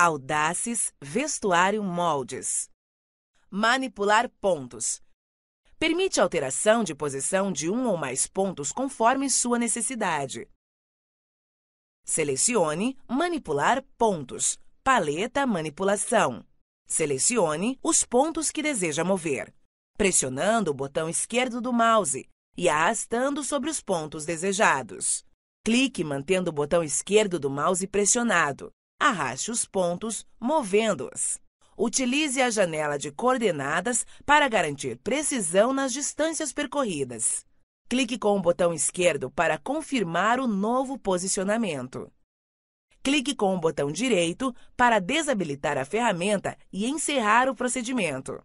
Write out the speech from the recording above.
Audaces, vestuário moldes. Manipular pontos. Permite alteração de posição de um ou mais pontos conforme sua necessidade. Selecione Manipular pontos, paleta Manipulação. Selecione os pontos que deseja mover, pressionando o botão esquerdo do mouse e arrastando sobre os pontos desejados. Clique mantendo o botão esquerdo do mouse pressionado Arraste os pontos movendo-os. Utilize a janela de coordenadas para garantir precisão nas distâncias percorridas. Clique com o botão esquerdo para confirmar o novo posicionamento. Clique com o botão direito para desabilitar a ferramenta e encerrar o procedimento.